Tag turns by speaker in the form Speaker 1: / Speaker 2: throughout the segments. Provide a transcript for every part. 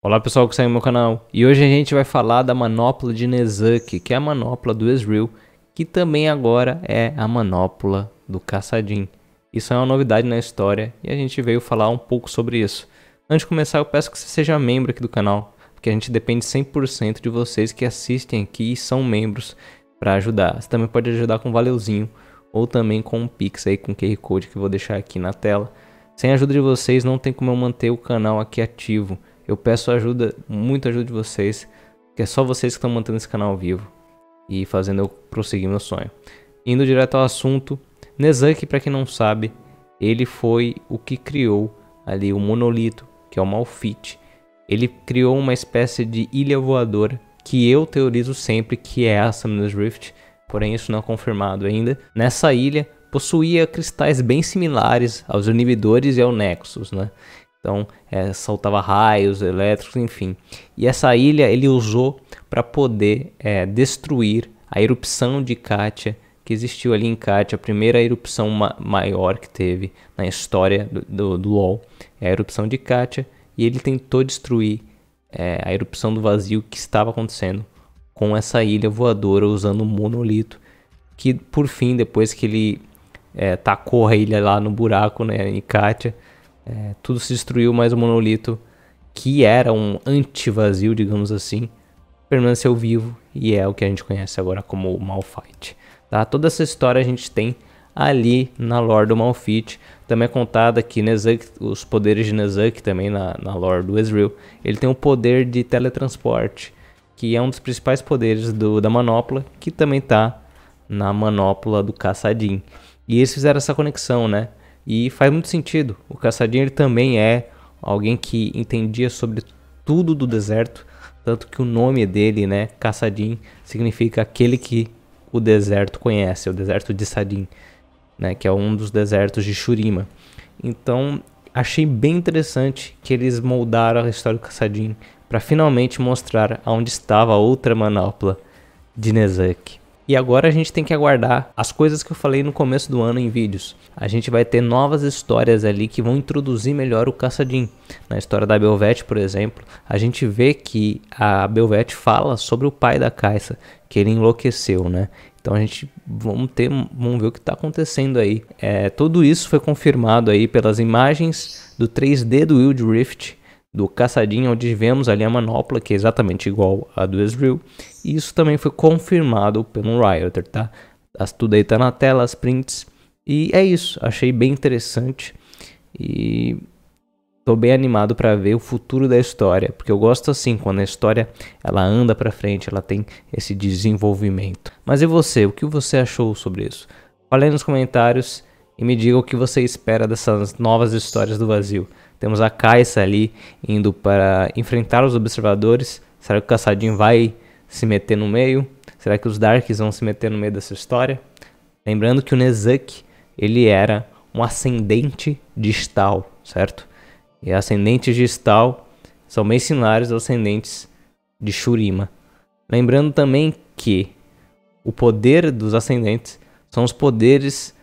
Speaker 1: Olá pessoal que segue meu canal, e hoje a gente vai falar da manopla de Nezaki, que é a manopla do Ezreal, que também agora é a manopla do Caçadin. Isso é uma novidade na história e a gente veio falar um pouco sobre isso. Antes de começar eu peço que você seja membro aqui do canal, porque a gente depende 100% de vocês que assistem aqui e são membros para ajudar. Você também pode ajudar com um valeuzinho ou também com um pix aí com QR Code que eu vou deixar aqui na tela. Sem a ajuda de vocês não tem como eu manter o canal aqui ativo. Eu peço ajuda, muita ajuda de vocês, que é só vocês que estão mantendo esse canal vivo e fazendo eu prosseguir meu sonho. Indo direto ao assunto, Nezaki, para quem não sabe, ele foi o que criou ali o monolito, que é o Malfit. Ele criou uma espécie de ilha voadora que eu teorizo sempre que é a Summoner's Rift, porém isso não é confirmado ainda. Nessa ilha possuía cristais bem similares aos inibidores e ao Nexus, né? Então é, soltava raios elétricos, enfim. E essa ilha ele usou para poder é, destruir a erupção de Katia, que existiu ali em Katia, a primeira erupção ma maior que teve na história do, do, do LoL, é a erupção de Katia, e ele tentou destruir é, a erupção do vazio que estava acontecendo com essa ilha voadora usando um monolito, que por fim, depois que ele é, tacou a ilha lá no buraco né, em Katia é, tudo se destruiu, mas o monolito, que era um anti-vazio, digamos assim, permaneceu vivo e é o que a gente conhece agora como o Malphite. Tá? Toda essa história a gente tem ali na lore do Malphite. Também é contada que Nezak, os poderes de Nezuk também na, na lore do Ezreal, ele tem o poder de teletransporte, que é um dos principais poderes do, da Manopla, que também está na Manopla do Caçadin. E eles fizeram essa conexão, né? E faz muito sentido. O caçadinho ele também é alguém que entendia sobre tudo do deserto, tanto que o nome dele, né, Caçadinho, significa aquele que o deserto conhece, é o deserto de Sadim, né, que é um dos desertos de Shurima. Então, achei bem interessante que eles moldaram a história do Caçadinho para finalmente mostrar aonde estava a outra manopla de Nezaki. E agora a gente tem que aguardar as coisas que eu falei no começo do ano em vídeos. A gente vai ter novas histórias ali que vão introduzir melhor o caçadinho. Na história da Belvete, por exemplo, a gente vê que a Belvete fala sobre o pai da Caixa, que ele enlouqueceu, né? Então a gente vamos ter, vamos ver o que está acontecendo aí. É, tudo isso foi confirmado aí pelas imagens do 3D do Wild Rift do Caçadinho, onde vemos ali a manopla, que é exatamente igual a do Ezreal. E isso também foi confirmado pelo Rioter, tá? As, tudo aí tá na tela, as prints. E é isso, achei bem interessante. E tô bem animado para ver o futuro da história, porque eu gosto assim quando a história ela anda para frente, ela tem esse desenvolvimento. Mas e você, o que você achou sobre isso? Fale nos comentários e me diga o que você espera dessas novas histórias do vazio. Temos a Caixa ali indo para enfrentar os observadores. Será que o Caçadinho vai se meter no meio? Será que os Darks vão se meter no meio dessa história? Lembrando que o Nezuk, ele era um ascendente de distal, certo? E ascendentes de distal são bem similares aos ascendentes de Shurima. Lembrando também que o poder dos ascendentes são os poderes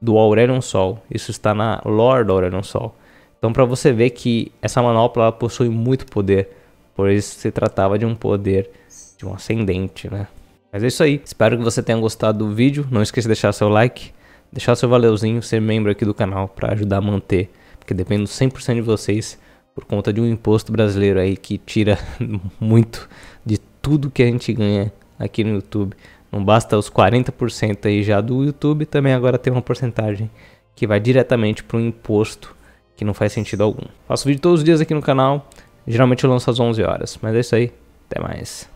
Speaker 1: do Aurelion Sol. Isso está na lore do Aurelion Sol. Então, para você ver que essa manopla possui muito poder, pois se tratava de um poder de um ascendente, né? Mas é isso aí. Espero que você tenha gostado do vídeo. Não esqueça de deixar seu like, deixar seu valeuzinho, ser membro aqui do canal para ajudar a manter, porque dependo 100% de vocês por conta de um imposto brasileiro aí que tira muito de tudo que a gente ganha aqui no YouTube. Não basta os 40% aí já do YouTube, também agora tem uma porcentagem que vai diretamente para o imposto que não faz sentido algum. Faço vídeo todos os dias aqui no canal, geralmente eu lanço às 11 horas, mas é isso aí, até mais.